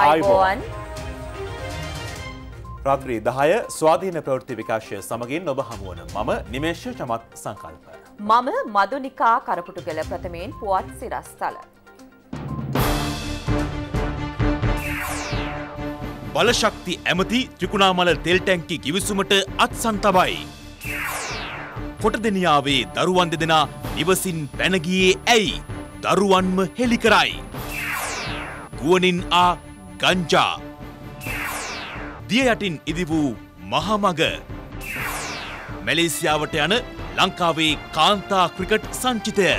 ආයිබෝවන් රාත්‍රී දහය ස්වාධීන ප්‍රවෘති විකාශය සමගින් ඔබ හමුවන මම නිමේශ්‍ය චමත් සංකල්ප. මම මදුනිකා කරපුටුගල ප්‍රථමයෙන් පුවත් සිරස්තල. බලශක්ති ඇමති ත්‍රිකුණාමල තෙල්ටැන්කි කිවිසුමට අත්සන් තබයි. කොටදෙනියාවේ දරුවන් දෙදෙනා නිවසින් පැනගියේ ඇයි දරුවන්ම හෙළි කරයි. ගුවනින් ආ ගංජා. දිය යටින් ඉදි වූ මහමග. මැලේසියාවට යන ලංකාවේ කාන්තා ක්‍රිකට් සංචිතය.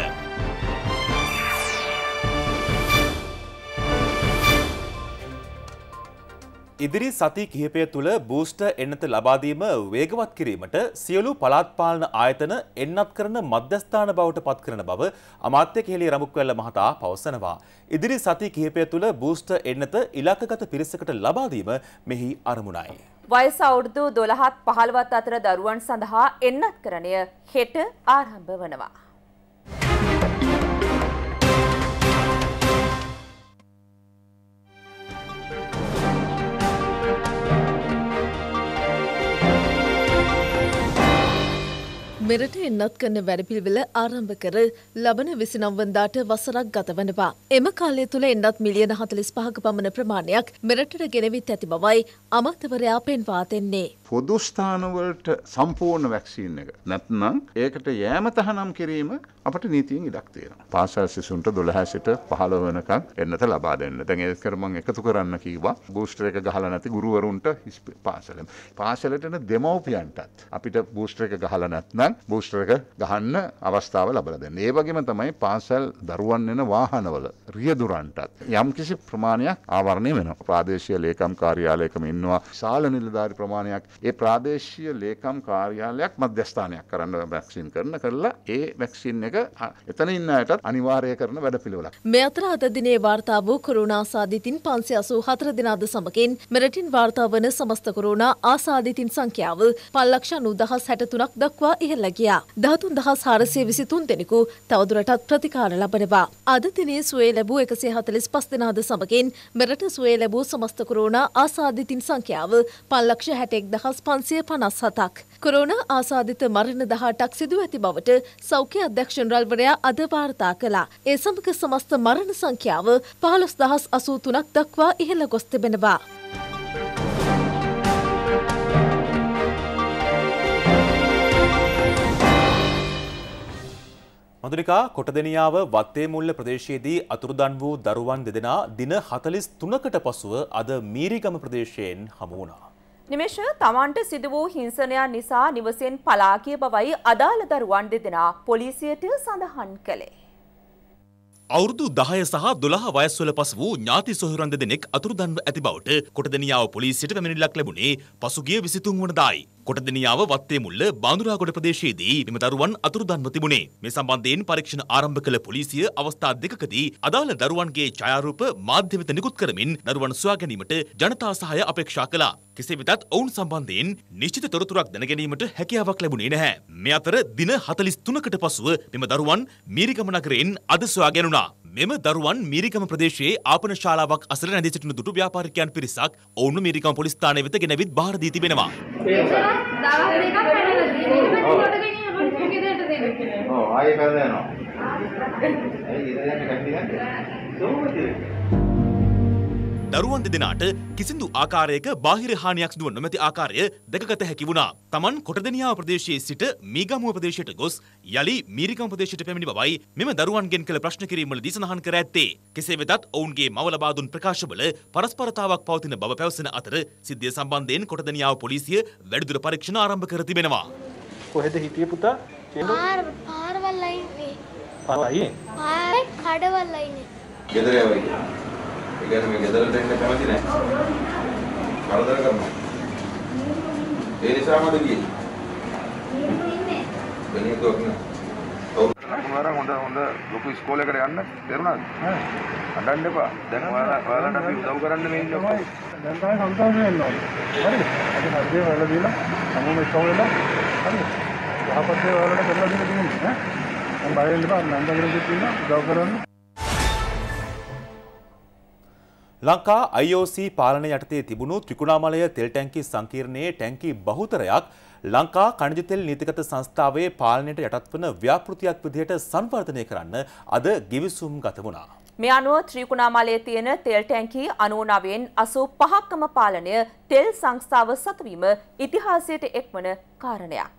ඉදිරි සති කිහිපය තුළ බූෂ්ට එන්නත ලබාදීම වේගවත් කිරීමට සියලු පලාත්පාලන ආයතන එන්නත් කරන මධ්‍යස්ථාන බවට පත් කරන බව අමාත්‍ය කෙලි රමුක්වැල්ල මහතා පවසනවා. ඉදිරි සති කිහිපය තුළ බූෂ්ට එන්නත ඉලක්කගත පිරිසකට ලබාදීම මෙහි අරමුණයි. වයස අවුරුදු දොළහත් පහළවත් අතර දරුවන් සඳහා එන්නත් කරණය හෙට ආරම්භ වනවා. මෙරට එන්නත් කරන වැඩපිල්වෙල ආරම්භ කර ලබන විසිනම්වන්දාට වසරක් ගතවනවා. එම කාලය තුළ එන්නත් මිලියන හතලිස් පහක පමණ ප්‍රමාණයක් මෙරටට ගෙනවිත් ඇති බවයි අමතවරයා පෙන්වාතෙන්නේ. පොදුස්ථානවලට සම්පූර්ණ වැක්සිීන් එක නැත්නම් ඒකට යෑම තහනම් කිරීම අපට නීතියෙන් ඉඩක්තියෙන. පාසල් සිසුන්ට දොළහැසිට පහළ වෙනකක් එන්නත ලබා දෙන්න දැන් ඒ කරමං එකතු කරන්න කීවා බූෂ්ට්‍ර එක ගහල නැති ගුරුවරුන්ට හිස් පාසලම්. පාසලටන දෙමවපියන්ටත් අපිට බූෂ්ට්‍ර එක ගහල නැත්නම් බූස්ටරක ගහන්න අවස්ථාව ලබල දෙන්න. ඒ වගේම තමයි පාසල් දරුවන් එන වාහනවල රියදුරන්ටත් යම් කිසි ප්‍රමාණයක් ආවරණය වෙන ප්‍රාදේශය ලේකම් කාර්යාලයකම ඉන්නවා ශාල නිලධාරි ප්‍රමාණයක් ඒ ප්‍රාදේශීය ලේකම් කාර්යාලයක් මධ්‍යස්ථානයක් කරන්න වැැක්සින් කරන කරලා ඒ වැැක්සින් එක එතන ඉන්න අයටත් අනිවාරය කරන වැඩ පිළිවලක් මේ අතර අද දිනේ වාර්තා වූ කරුණාසාධිතින් පන්සි අසූ හතර දිනාද සමගින් මෙරටින් වාර්තා වන සමස්ත කරුණා ආසාධිතින් සංඛ්‍යාව පල්ලක්ෂ නුදහස් හැටතුනක් දක්වා ඉහළ පැනල ගියා. දහතුන් දහස් හාරසය විසිතුන් දෙෙනෙකු තවදුරටත් ප්‍රතිකාර ලබනවා. අද දිනේ සුවේ ලැබූ එකසේ හතලිස් පස් දෙනාද සමගින් මෙරට සුවේ ලැබූ සමස්තකරෝණ ආසාධිතින් සංඛ්‍යාව පල්ලක්ෂ හැටෙක් දහස් පන්සිය පනස් හතක්. කොරෝණ ආසාධිත මරණ දහටක් සිදුව ඇති බවට සෞඛ්‍ය අධ්‍යක්ෂණරල්වරයා අද වාර්තා කළා. ඒ සමග සමස්ත මරණ සංඛ්‍යාව පහළොස් දහස් අසූ තුනක් දක්වා ඉහළ ගොස් තිබෙනවා. මදුරිකා කොටදෙනියාව වත්තේ මුල්ල ප්‍රදේශයේදී අතුරුදන් වූ දරුවන් දෙදෙනා දින 43කට පසුව අද මීරිගම ප්‍රදේශයෙන් හමු වුණා. නිමේෂ තමන්ට සිදු වූ හිංසනයන් නිසා නිවසෙන් පලා ගිය බවයි අදාළ දරුවන් දෙදෙනා පොලිසියට සඳහන් කළේ. අවුරුදු 10 සහ 12 වයස්වල පස් වූ ඥාති සොහොරන් දෙදෙනෙක් අතුරුදන්ව ඇති බවට කොටදෙනියාව පොලිසියට පැමිණිල්ලක් ලැබුණේ පසුගිය 23 වනදායි. කොටදෙනියාව වත්තේ මුල්ල බාඳුරාගොඩ ප්‍රදේශයේදී මෙම දරුවන් අතුරුදන්ව තිබුණේ. මේ සම්බන්ධයෙන් පරීක්ෂණ ආරම්භ කළ පොලිසිය අවස්ථා දෙකකදී අදාළ දරුවන්ගේ ඡායාරූප මාධ්‍ය වෙත නිකුත් කරමින් දරුවන් සොයා ගැනීමට ජනතා සහාය අපේක්ෂා කළා. කෙසේ වෙතත් ඔවුන් සම්බන්ධයෙන් නිශ්චිත තොරතුරක් දැන ගැනීමට හැකියාවක් ලැබුණේ නැහැ. මේ අතර දින 43කට පසුව මෙම දරුවන් මීරිගම නගරයෙන් අද සොයා ගැනුණා. මෙම දරුවන් මීරිකම ප්‍රදේශයේ ආපන ශාලාවක් අසල නැදී සිටින දුටු ව්‍යාපාරිකයන් පිරිසක් ඔවුන් මීරිකම පොලිස් ස්ථානය වෙත ගෙනවිත් බාර දී තිබෙනවා. ඔව් ආයේ පැනලා යනවා. ඇයි ඉතින් කැපිලා? දරුවන් දෙදෙනාට කිසිදු ආකාරයක බාහිර හානියක් දුව නොමැති ආකාරය දැකගත හැකි වුණා. තමන් කොටදෙනියාව ප්‍රදේශයේ සිට මීගමුව ප්‍රදේශයට ගොස් යළි මීරිකම් ප්‍රදේශයට පැමිණි බවයි මෙම දරුවන්ගෙන් කළ ප්‍රශ්න කිරීමවලදී සඳහන් කර ඇත්තේ. කෙසේ වෙතත් ඔවුන්ගේ මව ලබා දුන් ප්‍රකාශවල පරස්පරතාවක් පවතින බව පැවසෙන අතර සිද්ධිය සම්බන්ධයෙන් කොටදෙනියාව පොලිසිය වැඩිදුර පරීක්ෂණ ආරම්භ කර තිබෙනවා. කොහෙද හිටියේ පුතා? පාරවල් ලයින් වේ. පාරවල් ලයින්. පාරේ කඩවල් ලයින්. ගෙදර යවයි. ඒ කියන්නේ මේ ගෙදරට එන්න කැමති නැහැ. කරදර කරනවා. ඒ නිසාමද ගියේ. වෙන එකක් නෑ. ඔයාලා හොඳ හොඳ ලොකු ඉස්කෝලේකට යන්න තේරුණාද? ඈ. අඬන්න එපා. දැන් ඔයාලා ඔයාලට අපි උදව් කරන්න මේ ඉන්නේ ඔක්කොම. දැන් තමයි සන්තෝෂ වෙන්න ඕනේ. හරිද? අද හදේ වල දීලා හැමෝම ඉස්කෝලේට හරිද? යහපත් දේ ඔයාලට කරලා දෙන්න තියෙනවා ඈ. මම බය වෙන්න එපා. මම අඬගෙන ඉන්නවා උදව් කරන්න. ලංකා IOC පාලන යටතේ තිබුණු ත්‍රිකුණාමලය තෙල් ටැංකි සංකීර්ණයේ ටැංකි බහුතරයක් ලංකා කණජ තෙල් නීතිගත සංස්ථාවේ පාලනයට යටත් වන ව්‍යාපෘතියක් විදිහට සංවර්ධනය කරන්න අද ගිවිසුම් ගත වුණා. මේ අනුව ත්‍රිකුණාමලයේ තියෙන තෙල් ටැංකි 99න් 85ක්කම පාලනය තෙල් සංස්ථාව සතුවීම ඉතිහාසයට එක්වන කාරණයක්.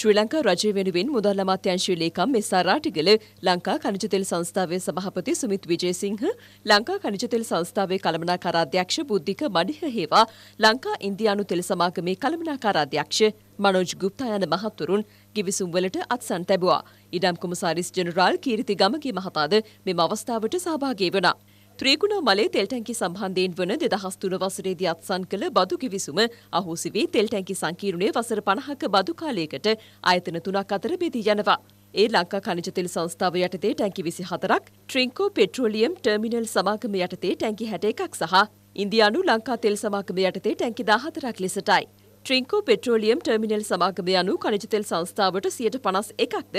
ශ්‍රී ලංකා රජය වෙනුවෙන් මුදල් අමාත්‍යංශයේ ලේකම් එස්.ආර්. රාටිගල, ලංකා කනිජ තෙල් සංස්ථාවේ සභාපති සුමිත් විජේසිංහ, ලංකා කනිජ තෙල් සංස්ථාවේ කළමනාකාර අධ්‍යක්ෂ බුද්ධික මඩිහ හේවා, ලංකා ඉන්දියානු තෙල් සමාගමේ කළමනාකාර අධ්‍යක්ෂ මනෝජ් ගුප්තා යන මහත්වරුන් ගිවිසුම් වලට අත්සන් තැබුවා. ඉඩම් කොමසාරිස් ජෙනරාල් කීර්ති ගමගේ මහතාද මෙම අවස්ථාවට සහභාගී වුණා. ත්‍රීගුණා මලේ තෙල් ටැංකි සම්බන්ධයෙන් වන 2003 වසරේදී අත්සන් කළ බදු කිවිසුම අහෝසි වී තෙල් ටැංකි සංකීර්ණයේ වසර 50ක බදු කාලයකට ආයතන තුනක් අතර බෙදී යනවා. ඒ ලංකා කනිජ තෙල් සංස්ථාව යටතේ ටැංකි 24ක්, ට්‍රින්කෝ පෙට්‍රෝලියම් ටර්මිනල් සමාගම යටතේ ටැංකි 61ක් සහ ඉන්දියානු ලංකා තෙල් සමාගම යටතේ ටැංකි 14ක් ලෙසටයි. ට්‍රිංකෝ පෙට්‍රෝලියම් ටර්මිනල් සමාගම යනු කනිජතෙල් සංස්ථාවට සියයට පනස් එකක්ද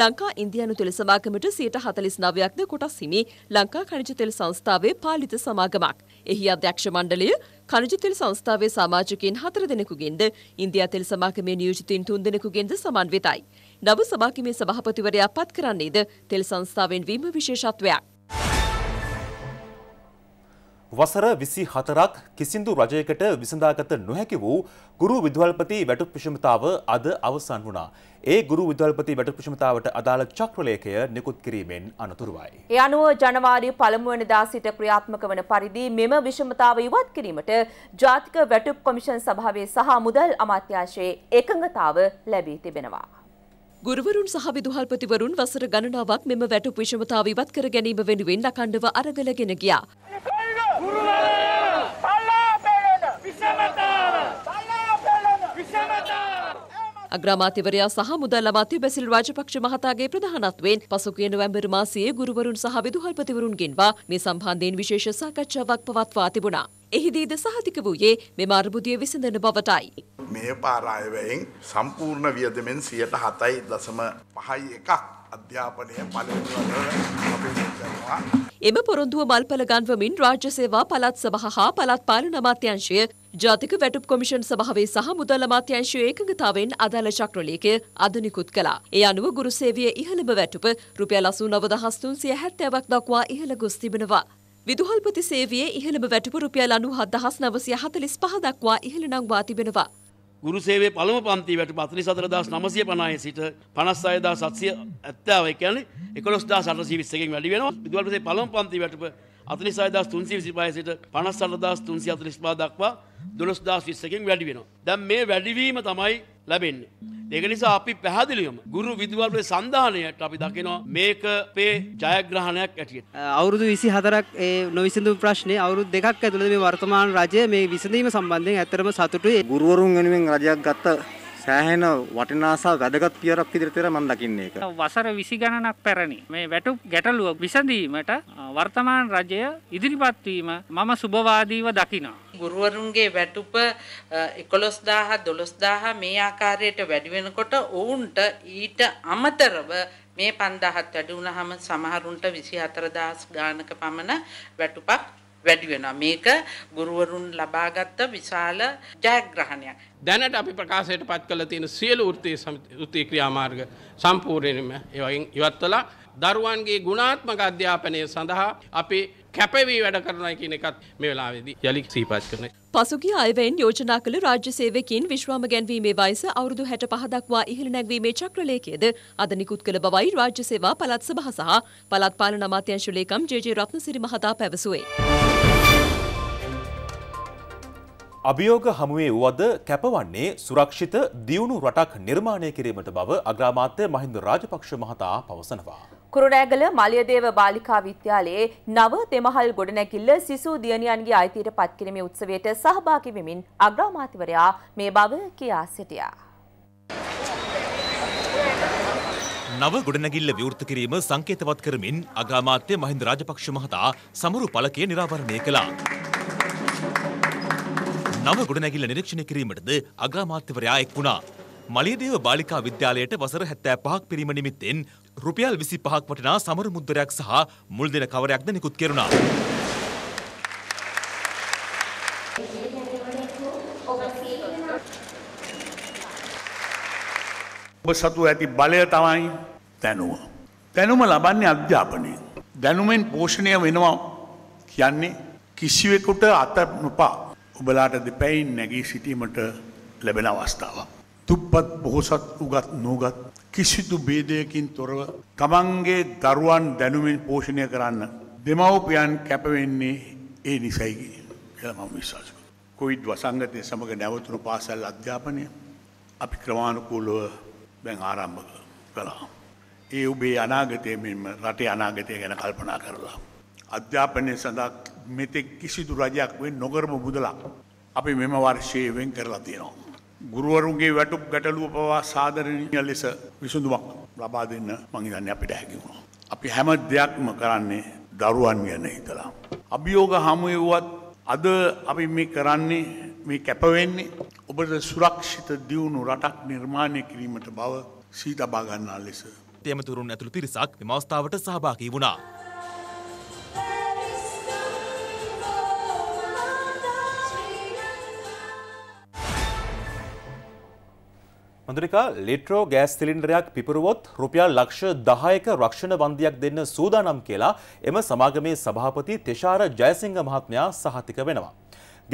ලංකා ඉන්දියනු තෙල සමාගමට සියයට හතලිස් නවයක්ද කොටස් හිමි ලංකා කනිජතෙල් සංස්ථාවේ පාලිත සමාගමක්. එහි අධ්‍යක්ෂ මණ්ඩලය කනිජතෙල් සංස්ථාවේ සාමාජකින් හතර දෙනෙකුගෙන්ද ඉන්දියා තෙල් සමාගමේ නියෝජිතින් තුන් දෙනෙකුගෙන්ද සමන්විතයි. නව සමාගමේ සභාපතිවරයා පත් කරන්නේද තෙල් සංස්ථාවෙන් වීම විශේෂත්වයක්. වසර විසි හතරක් කිසිදු රජයකට විසඳාගත නොහැකි වූ ගුරු විදවල්පති වැටු පිෂමතාව අද අවසන් වුණා. ඒ ගුරු විදවල්පති වැටු පිෂමතාවට අදාළ චක්‍රලේකය නිකුත් කිරීමෙන් අනතුරුවයි. ඒ අනුව ජනවාරි පළමුුවනදා සිට ක්‍රියාත්මක වන පරිදි මෙම විෂමතාව ඉවත් කිරීමට ජාතික වැටුප් කොමිෂන් සභාවේ සහ මුදල් අමාත්‍යංශයේ එකඟතාව ලැබී තිබෙනවා. ගුරුවරුන් සහ විදුහල්පතිවරුන් වසර ගණනාවක් මෙම වැටුප විෂමතාව ඉවත් කර ගැනීම වෙනුවෙන් අකණ්ඩව අරගලගෙන ගියා. අග්‍රාමාත්‍යවරයා සහ මුදල් අමාත්‍ය බැසිල් රාජපක්ෂ මහතාගේ ප්‍රධානත්වයෙන් පසුගිය නොවැම්බර් මාසයේ ගුරුවරුන් සහ විදුහල්පතිවරුන්ගෙන්වා මේ සම්බන්ධයෙන් විශේෂ සාකච්ඡාවක් පවත්වා තිබුණා. එහිදීද සහතික වූයේ මෙම අර්බුදය විසඳන බවටයි. මේ පාරායවයෙන් සම්පූර්ණ වියදමෙන් සියයට හතයි දසම පහයි එකක් අධ්‍යාපනය පලවා. එම පොරොන්දුව මල්පල ගන්වමින් රාජ්‍ය සේවා පළාත් සභහ හා පළාත් පාලන අමාත්‍යංශය ජාතික වැටුප් කොමිෂන් සභාවේ සහ මුදල් අමාත්‍යංශයේ එකඟතාවෙන් අදාළ චක්‍රලේඛය අද නිකුත් කළා. ඒ අනුව ගුරුසේවය ඉහළම වැටුප රුපියල් 89370ක් දක්වා ඉහළ ගොස් තිබෙනවා. විදුහල්පති සේවයේ ඉහළම වැටුප රුපියල් 97945 දක්වා ඉහළ නංවා තිබෙනවා. ගුරුසේවේ පළම පන්ති වැට පත්නි සතරදා නමසය පනාය සිට පනස් අයදා සත්සය ඇත්තාව එකන එකොස්දා සටසී විස්සකින් වැඩි වෙන විදුවලසේ පළම පන්ති වැටප අතනි සයදා තුන්සි සිපායසිට පනස් සරදා තුන්සි අතරිස්පා දක්වා දොළොස්දා විස්සකින් වැඩි වෙන. දැම් මේ වැඩිවීම තමයි ලැබෙන්නේ. ඒක නිසා අපි පැහැදිලිවම ගුරු විදුවල්ගේ සන්ධානයට අපි දකිනවා මේක පේ ජයග්‍රහණයක් ඇටියට. අවුරුදු 24ක් ඒ නොවිසඳු ප්‍රශ්නේ අවුරුදු දෙකක් ඇතුළත මේ වර්තමාන රජය මේ විසඳීම සම්බන්ධයෙන් ඇත්තරම සතුටුයි. ගුරුවරුන් වෙනුවෙන් රජයක් ගත්ත සෑහෙන වටිනාසා වැදගත් පියරක් ඉදිරිතර මම දකින්නේ ඒක. වසර 20 ගණනක් පැරණි මේ වැටුප් ගැටලුව විසඳීමට වර්තමාන රජය ඉදිරිපත් වීම මම සුබවාදීව දකිනවා. ගුරුවරුන්ගේ වැටුප 11000 12000 මේ ආකාරයට වැඩි වෙනකොට ඔවුන්ට ඊට අමතරව මේ 5000ත් වැඩි වුණාම සමහරුන්ට 24000 ගානක පමණ වැටුපක් වැඩි වෙනවා. මේක ගුරුවරුන් ලබාගත් විශාල ජයග්‍රහණයක්. දැනට අපි ප්‍රකාශයට පත් කළ තියෙන සියලු වෘත්ති වෘත්ති ක්‍රියාමාර්ග සම්පූර්ණයෙන්ම ඒවා ඉවත් කළා. දරුවන්ගේ ගුණාත්මක අධ්‍යාපනය සඳහා අපේ කැපවී වැඩ කරනයි කියන එකත් මේ වෙලාවේදී යළි සීපත් කරන. පසුගිය අයවැයෙන් යෝජනා කළ රාජ්‍ය සේවකයන් විශ්වාම ගැන්වීමේ වයස අවුරුදු හැට පහදක්වා ඉහළ නැගවීමේ චක්‍රලේකයද අද නිකුත් කළ බවයි රාජ්‍ය සේවා පළත් සභහ සහ පළත් පාලන අමාත්‍යංශ ලේකම් ජේජේ රත්නසිරි මහතා පැවසුවේ. අභියෝග හමුවේ වුවද කැපවන්නේ සුරක්ෂිත දියුණු රටක් නිර්මාණය කිරීමට බව අග්‍රාමාත්‍ය මහින්ද රාජපක්ෂ මහතා පවසනවා. කුරුණෑගල මලියදේව බාලිකා විද්‍යාලයේ නව තෙමහල් ගොඩනැගිල්ල සිසු දියණියන්ගේ අයිතියට පත්කිරීමේ උත්සවයට සහභාගී වෙමින් අග්‍රාමාත්‍යවරයා මේ බව කියා සිටියා. නව ගොඩනැගිල්ල විවෘත කිරීම සංකේතවත් කරමින් අග්‍රාමාත්‍ය මහින්ද රාජපක්ෂ මහතා සමරු පළකය නිරාවරණය කළා. නව ගොඩනැගිල්ල නිරීක්ෂණය කිරීමටද අග්‍රාමාත්‍යවරයා එක් වුණා. මලියදේව බාලිකා විද්‍යාලයට වසර හැත්තෑ පහක් පිරිම නිමිත්තෙන් රුපියල් විසි පහක් වටිනා සමර මුද්දරයක් සහ මුල් දෙන කවරයක්ද නිකුත් කෙරුණා. ඔබ සතු ඇති බලය තමයි දැනුව. දැනුම ලබන්නේ අධ්‍යාපනය. දැනුමෙන් පෝෂණය වෙනවා කියන්නේ කිසිවෙකුට අත නොපා ඔබලාට දෙපැයින් නැගී සිටීමට ලැබෙන අවස්ථාව. තුප්පත් බොහොසත් උගත් නෝගත් කිසිදු බේදයකින් තොරව තමන්ගේ දරුවන් දැනුමෙන් පෝෂණය කරන්න. දෙමව්පියන් කැපවෙන්නේ ඒ නිසයිගි කියලා මම විශ්වාසක. කොවිඩ් වසංගතය සමඟ නැවතුණු පාසල් අධ්‍යාපනය අපි ක්‍රමාණුකූලව බැන් ආරම්භක කළා. ඒ ඔබේ අනාගතය මෙම රටේ අනාගතය ගැන කල්පනා කරලා. අධ්‍යාපනය සඳහා මෙතෙක් කිසිදු රජයක් වෙන් නොකරම බුදලා අපි මෙම වර්ෂයේ වෙන් කරලා තියෙනවා. ගුරුවරුන්ගේ වැටුප් ගැටලුව පවා සාදරණීය ලෙස විසඳුමක් ලබා දෙන්න මං හිතන්නේ අපිට හැකි වුණා. අපි හැම දෙයක්ම කරන්නේ දරුවන් ගැන හිතලා. අභියෝග හමු වුවත් අද අපි මේ කරන්නේ මේ කැපවෙන්නේ ඔබට සුරක්ෂිත දියුණු රටක් නිර්මාණය කිරීමට බව සීතබා ගන්නා ලෙස. තේමතුරුන් ඇතුළු පිරිසක් මෙම අවස්ථාවට සහභාගී වුණා. මදුරිකා ලිට්‍රෝ ගෑස් සිලින්ඩරයක් පිපරුවොත් රුපියල් ලක්ෂ දහයක රක්ෂණ වන්දියක් දෙන්න සූදානම් කියලා එම සමාගමේ සභාපති තෙෂාර ජයසිංහ මහත්මයා සහතික වෙනවා.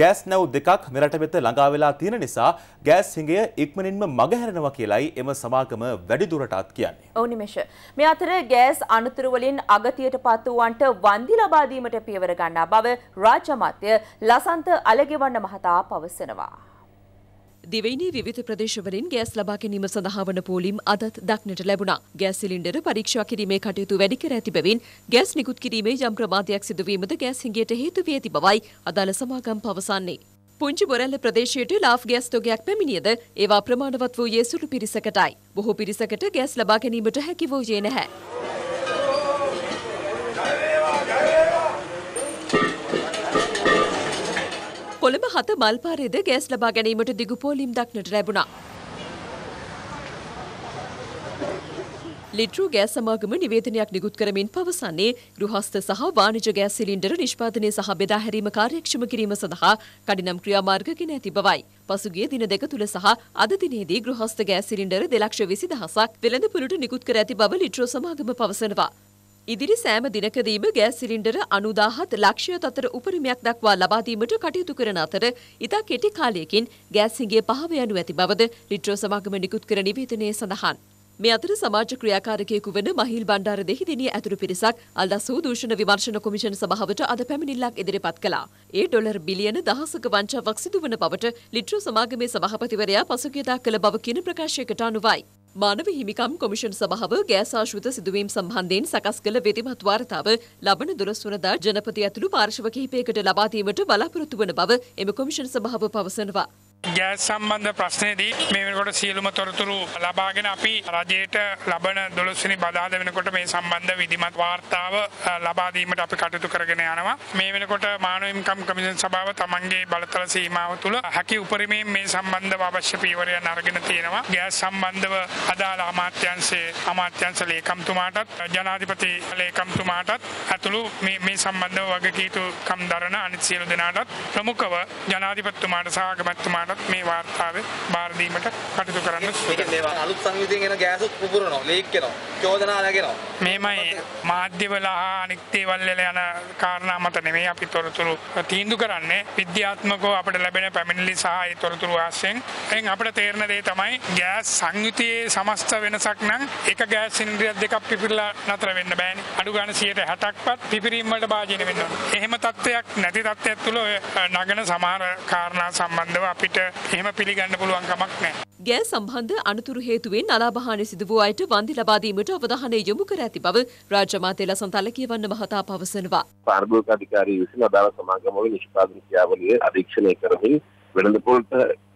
ගෑස් නැව් දෙකක් මෙරට වෙත ළඟා වෙලා තියෙන නිසා ගෑස් හිඟය ඉක්මනින්ම මගහැරෙනවා කියලයි එම සමාගම වැඩිදුරටත් කියන්නේ. ඔව් නිමේෂ. මේ අතර ගෑස් අනතුරු වලින් අගතියට පත් වූවන්ට වන්දි ලබා දීමට පියවර ගන්නා බව රාජ්‍ය මාත්‍ය ලසන්ත අලගෙවන්න මහතා පවසනවා. දෙවයිනි විවිධ ප්‍රදේශවලින් ගෑස් ලබා ගැනීම සඳහා වන පෝලිම් අදත් දක්නට ලැබුණා. ගෑස් සිලින්ඩර පරීක්ෂා කිරීමේ කටයුතු වැඩි කර ඇති බැවින් ගෑස් නිකුත් කිරීමේ යම් ප්‍රමාදයක් සිදුවීමද ගෑස් හිඟියට හේතු වී ඇති බවයි අදාළ සමාගම් පවසන්නේ. පුංචි බොරැල්ල ප්‍රදේශයට ලාෆ් ගෑස් තොගයක් පැමිණියද ඒවා ප්‍රමාණවත් වූයේ සුළු පිරිසකටයි. බොහෝ පිරිසකට ගෑස් ලබා ගැනීමට හැකි වූයේ නැහැ. කොළඹ හත මල්පාරේද ගෑස් ලබා ගැනීමට දිගු පෝලිම් දක්නට ලැබුණා. ලිටරු ගෑ සමාගම නිවේදනයක් නිකුත් කරමින් පවසන්නේ ගෘහස්ත සහ වාණිජ ගෑ සිලින්ඩර නිෂ්පාදනය සහ බෙදා හැරීම කාර්යක්ෂම කිරීම සඳහා කඩිනම් ක්‍රියාමාර්ග ගෙන ඇති බවයි. පසුගිය දින දෙක තුල සහ අද දිනේදී ගෘහස්ත ගෑ සිලින්ඩර 2 ලක්ෂ 20 දහසක් වෙළඳපොළට නිකුත් කර ඇති බව ලිටරු සමාගම පවසනවා. ඉදිරි සෑම දිනකදීම ගෑස් සිලින්ඩර 90000 ලක්ෂය අතර උපරිමයක් දක්වා ලබා දීමට කටයුතු කරන අතර ඉතා කෙටි කාලයකින් ගෑස් හිඟය පහව යනු ඇති බවද ලිට්‍රෝ සමාගම නිකුත් කර නිවේදනයේ සඳහන්. මේ අතර සමාජ ක්‍රියාකාරකයෙකු වන මහිල් බණ්ඩාර දෙහිදිනිය ඇතුළු පිරිසක් අල්දසූ දූෂණ විමර්ශන කොමිෂන් සභාවට අද පැමිණිල්ලක් ඉදිරිපත් කළා. ඒ ඩොලර් බිලියන දහසක වංචාවක් සිදුවන බවට ලිට්‍රෝ සමාගමේ සභාපතිවරයා පසුගියදා කළ බව කියන ප්‍රකාශයකට අනුවයි. මානව හිමිකම් කොමිෂන් සභාව ගෑස් ආශ්‍රිත සිදුවීම් සම්බන්ධයෙන් සකස් කළ විධිමත් වාර්තාව ලබන 12 වෙනිදා ජනපති ඇතුළු පාර්ශව කිහිපයකට ලබා දීමට බලාපොරොත්තු වන බව එම කොමිෂන් සභාව පවසනවා. ගෑස් සම්බන්ධ ප්‍රශ්නයේදී මේ වෙනකොට සියලුම තොරතුරු ලබාගෙන අපි රජයට ලබන 12 වෙනි බදාදා වෙනකොට මේ සම්බන්ධ විධිමත් වාර්තාව ලබා දීමට අපි කටයුතු කරගෙන යනවා. මේ වෙනකොට මානව හිමිකම් කමිෂන් සභාව තමන්ගේ බලතල සීමාව තුළ හැකි උපරිමයෙන් මේ සම්බන්ධව අවශ්‍ය පියවරයන් අරගෙන තියෙනවා. ගෑස් සම්බන්ධව අදාළ අමාත්‍යාංශයේ අමාත්‍යාංශ ලේකම්තුමාටත් ජනාධිපති ලේකම්තුමාටත් ඇතුළු මේ මේ සම්බන්ධව වගකීතුකම් දරන අනිත් සියලු දෙනාටත් ප්‍රමුඛව ජනාධිපතිතුමාට සහ අගමැතිතුමාට තවත් මේ වාර්තාව බාර දීමට කටයුතු කරන්න සූදානම්. මේවා අලුත් සංවිධියෙන් එන ගෑසුත් පුපුරනවා, ලීක් කරනවා, චෝදනා නැගෙනවා. මේමයි මාධ්‍යවල හා අනිත් දේවල් වල යන කාරණා මත නෙමෙයි අපි තොරතුරු තීන්දුව කරන්නේ. විද්‍යාත්මකව අපිට ලැබෙන පැමිණිලි සහ ඒ තොරතුරු ආශ්‍රයෙන් දැන් අපිට තේරෙන දේ තමයි ගෑස් සංයුතියේ සමස්ත වෙනසක් නම් එක ගෑස් ඉන්ද්‍රියක් දෙකක් පිපිරලා නතර වෙන්න බෑනේ. අඩු ගානේ 160ක්වත් පිපිරීම වලට භාජනය වෙන්න ඕනේ. එහෙම තත්ත්වයක් නැති තත්ත්වයක් තුළ නගන සමහර කාරණා සම්බන්ධව අපිට අපිට එහෙම පිළිගන්න පුළුවන් කමක් නැහැ. ගෑ සම්බන්ධ අනතුරු හේතුවෙන් අලාභහානි සිදු වූ අයට වන්දි ලබා දීමට අවධානය යොමු කර ඇති බව රාජ්‍ය මාතේ ලසන්තල කියවන්න මහතා පවසනවා. පාර්ගෝක අධිකාරී විසින් අදාළ සමාගම වල නිෂ්පාදන ක්‍රියාවලිය අධීක්ෂණය කරමින් වෙළඳපොළට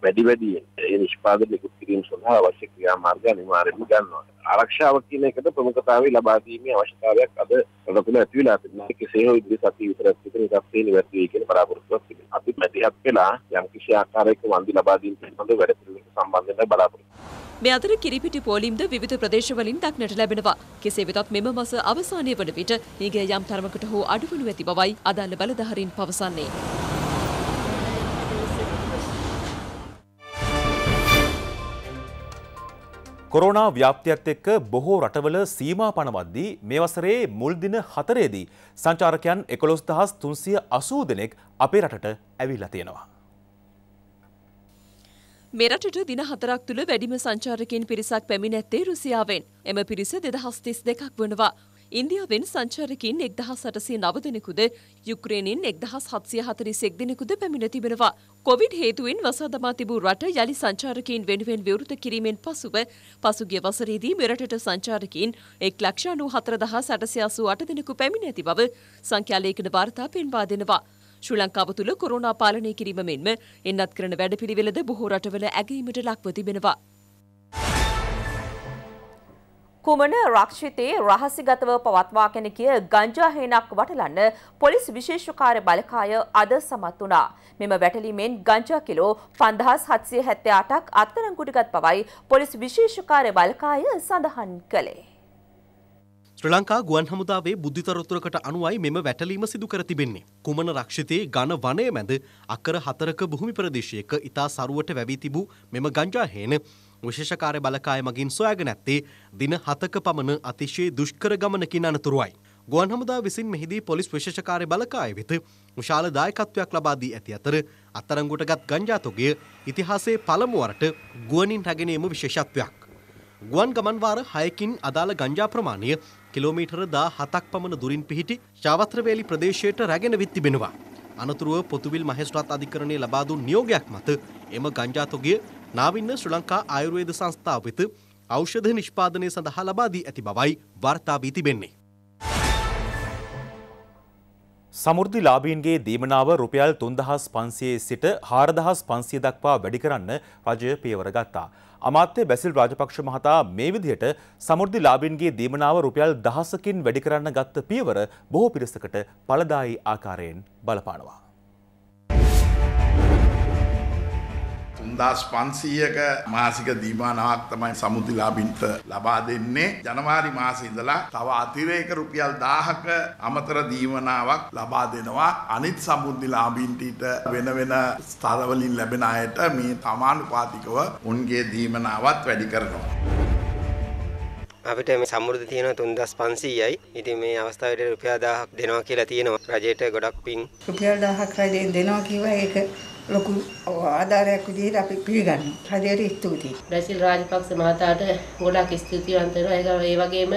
වැඩි වැඩියෙන් ඒ නිෂ්පාදනය නිකුත් කිරීම සඳහා අවශ්‍ය ක්‍රියාමාර්ග අනිවාර්යයෙන්ම ගන්නවා. ආරක්ෂාව කියන එකට ප්‍රමුඛතාවය ලබා දීමේ අවශ්‍යතාවයක් අද රට තුළ ඇති වෙලා තිබෙනවා. කෙසේ හෝ ඉදිරි සතිය විතරක් විතර එකක් තේ ඉවත් වෙයි කියන බලාපොරොත්තුවක් තිබෙනවා. අපි මැදිහත් වෙලා යම්කිසි ආකාරයක වන්දි ලබා දීම පිළිබඳ වැඩ පිළිවෙලට සම්බන්ධ වෙන්න බලාපොරොත්තු මේ අතර කිරිපිටි පෝලිම්ද විවිධ ප්‍රදේශවලින් දක්නට ලැබෙනවා. කෙසේ වෙතත් මෙම මස අවසානය වන විට ඊගේ යම් තරමකට හෝ අඩුවනු ඇති බවයි අදාළ බලධාරීන් පවසන්නේ. කොරෝනා ව්‍යාප්තියත් එක්ක බොහෝ රටවල සීමා පනවද්දී මේ වසරේ මුල් දින හතරේදී සංචාරකයන් එකොළොස් දහස් තුන්සිය අසූ දෙනෙක් අපේ රටට ඇවිල්ලා තියෙනවා. මෙරටට දින හතරක් තුළ වැඩිම සංචාරකයන් පිරිසක් පැමිණැත්තේ රුසියාවෙන්. එම පිරිස දෙදහස් තිස් දෙකක් වනවා. ඉන්දියාවෙන් සංචාරකින් එක්දහස් අටසේ නව දෙනෙකුද යුක්‍රේනින් එක්දහස් හත්සිය හතරිසෙක් දෙනෙකුද පැමිණ තිබෙනවා. කොවිඩ් හේතුවෙන් වසාදමා තිබූ රට යළි සංචාරකින් වෙනුවෙන් විවෘත කිරීමෙන් පසුව පසුගිය වසරේදී මෙරටට සංචාරකින් එක් ලක්ෂානු හතරදහස් අටසි අසූ අට දෙනෙකු පැමිණ ඇති බව සංඛ්‍යාලේඛන වාර්තා පෙන්වා දෙනවා. ශ්‍රී ලංකාව තුළ කොරෝනා පාලනය කිරීම මෙන්ම එන්නත් කරන වැඩපිළිවෙලද බොහෝ රටවල ඇගීමට ලක්ව තිබෙනවා. කුමන රක්ෂිතේ රහසිගතව පවත්වාගෙන ගිය ගංජා හේනක් වටලන්න පොලිස් විශේෂ කාර්ය බළකාය අද සමත් වුණා. මෙම වැටලීමෙන් ගංජා කිලෝ 5778ක් අත්අඩංගුවට පවයි පොලිස් විශේෂ කාර්ය බළකාය සඳහන් කළේ. ශ්‍ර ලංකා ගුවන් හමුදාවේ බුද්ධිතරතුරකට අනුවයි මෙම වැටලීම සිදු කර තිබෙන්නේ. කුමන රක්ෂිතයේ ඝන වනය මැද අකර හතරක භූමි ප්‍රදේශයක ඉතා සරුවට වැවී තිබූ මෙම ගංජා හේන විශේෂකාරය බලකාය මගින් සොයාගෙන ඇත්තේ දින හතක පමණ අතිශය දුෂ්කර ගමනකින් අනතුරුවයි. ගුවන් හමුදා විසින් මෙහිදී පොලිස් විශේෂකාරය බලකාය වෙත විශාල දායකත්වයක් ලබා දී ඇති අතර අත්අඩංගුවටගත් ගංජාතොගය ඉතිහාසයේ පළමු වරට ගුවනින් රැගෙනීම විශේෂත්වයක්. ගුවන් ගමන්වාර හයකින් අදාළ ගංජා ප්‍රමාණය කිලෝමීටර දා හතක් පමණ දුරින් පිහිටි ශාවත්‍රවේලි ප්‍රදේශයට රැගෙන විත් තිබෙනවා. අනතුරුව පොතුවිල් මහේස්ත්‍රාත් අධිකරණයේ ලබා දුන් නියෝගයක් මත එම ගංජාතොගය නාවින්න ශ්‍ර ලංකා ආයුර්වේද සංස්ථාපිත ඖෂධ නිෂ්පාදනය සඳහා ලබා දී ඇති බවයි වාර්තා වී තිබෙන්නේ. සමුෘදි ලාබීන්ගේ දීමනාව රුපියල් තුන්දහස් පන්සියේ සිට හාරදහස් පන්සිය දක්වා වැඩි කරන්න රජය පියවර ගත්තා. අමාත්‍ය බැසිල් රාජපක්ෂ මහතා මේ විදිහට සමුෘදි ලාබීන්ගේ දීමනාව රුපියල් දහසකින් වැඩි කරන්න ගත්ත පියවර බොහෝ පිරිසකට පලදායි ආකාරයෙන් බලපානවා. තුන්දස් පන්සීයක මාසික දීමානාවක් තමයි සමුතිලාබින්ට ලබා දෙන්නේ ජනවාරි මාසිඉඳලා තව අතිරේක රුපියල් දාහක අමතර දීමනාවක් ලබා දෙනවා අනිත් සමුද්දිලාබින්ටීට වෙන වෙන ස්ථරවලින් ලැබෙන අයට මේ තමානුපාතිකව උන්ගේ දීමනාවත් වැඩි කරනවා. අපිට මේ සම්මුර්ධ තියෙන තුන්දස් පන්සීයයි ඉතින් මේ අවස්ථාවට රුපියා දාහක් දෙනවා කියලා තියෙනවා රජයට ගොඩක් පින් රුපියල් දාහක් රජයෙන් දෙනවා කිව්වා ඒක ලොකු ආධාරයක් විදිහට අපි පිළිගන්නවා. හදේට ස්තුතියි. බ්‍රසීල් රාජපක්ෂ මහතාට ගොඩක් ස්තුතිවන්ත වෙනවා. ඒ වගේම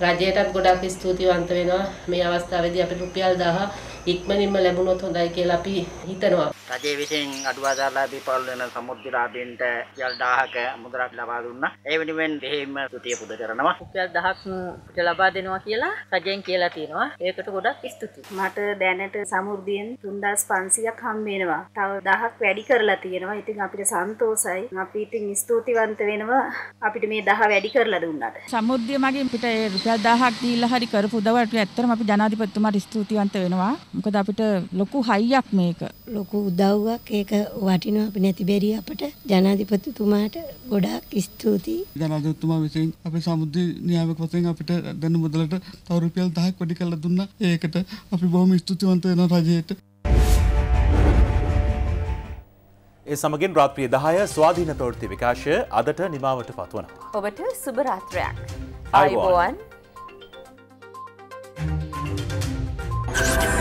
රජයටත් ගොඩක් ස්තුතිවන්ත වෙනවා. මේ අවස්ථාවේදී අපිට රුපියල් 1000 ඉක්මනින්ම ලැබුණොත් හොඳයි කියලා අපි හිතනවා. රජය විසින් අඩුවාදාලාභී පවුල් වෙන සමෘද්ධිලාභීන්ට රුපියල් 1000ක මුදලක් ලබා දුන්නා. ඒ වෙනුවෙන් දෙහිම සුතිය පුද කරනවා. රුපියල් 1000ක් ලබා දෙනවා කියලා රජයෙන් කියලා තියෙනවා. ඒකට ගොඩක් ස්තුතියි. මට දැනට සමෘද්ධියෙන් 3500ක් හම් වෙනවා. තව 1000ක් වැඩි කරලා තියෙනවා. ඉතින් අපිට සන්තෝසයි. අපි ඉතින් ස්තුතිවන්ත වෙනවා අපිට මේ 10 වැඩි කරලා දුන්නාට. සමෘද්ධිය මගින් පිට ඒ රුපියල් 1000ක් දීලා හරි කරපු උදව්වට ඇත්තටම අපි ජනාධිපතිතුමාට ස්තුතිවන්ත වෙනවා. මොකද අපිට ලොකු හයියක් මේක ලොකු උදව්වක් ඒක වටිනවා අපි නැති බැරි අපට ජනාධිපතිතුමාට ගොඩාක් ස්තුතියි ජනාධිපතිතුමා විසින් අපේ සමුද්‍ර න්‍යායක වශයෙන් අපිට දැන් මුදලට තව රුපියල් 10ක් වැඩි කරලා දුන්නා ඒකට අපි බොහොම ස්තුතිවන්ත වෙනවා රජයට ඒ සමගින් රාත්‍රිය 10 ස්වාධීන ප්‍රවෘත්ති විකාශය අදට නිමාවට පත්වනවා ඔබට සුබ රාත්‍රයක් ආයුබෝවන් Thank you.